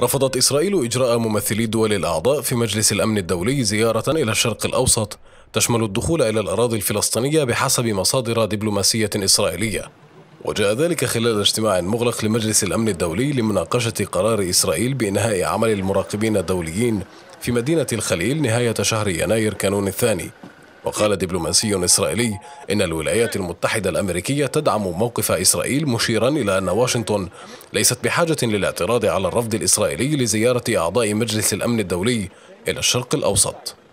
رفضت إسرائيل إجراء ممثلي الدول الأعضاء في مجلس الأمن الدولي زيارة إلى الشرق الأوسط تشمل الدخول إلى الأراضي الفلسطينية بحسب مصادر دبلوماسية إسرائيلية وجاء ذلك خلال اجتماع مغلق لمجلس الأمن الدولي لمناقشة قرار إسرائيل بإنهاء عمل المراقبين الدوليين في مدينة الخليل نهاية شهر يناير كانون الثاني وقال دبلوماسي إسرائيلي إن الولايات المتحدة الأمريكية تدعم موقف إسرائيل مشيرا إلى أن واشنطن ليست بحاجة للاعتراض على الرفض الإسرائيلي لزيارة أعضاء مجلس الأمن الدولي إلى الشرق الأوسط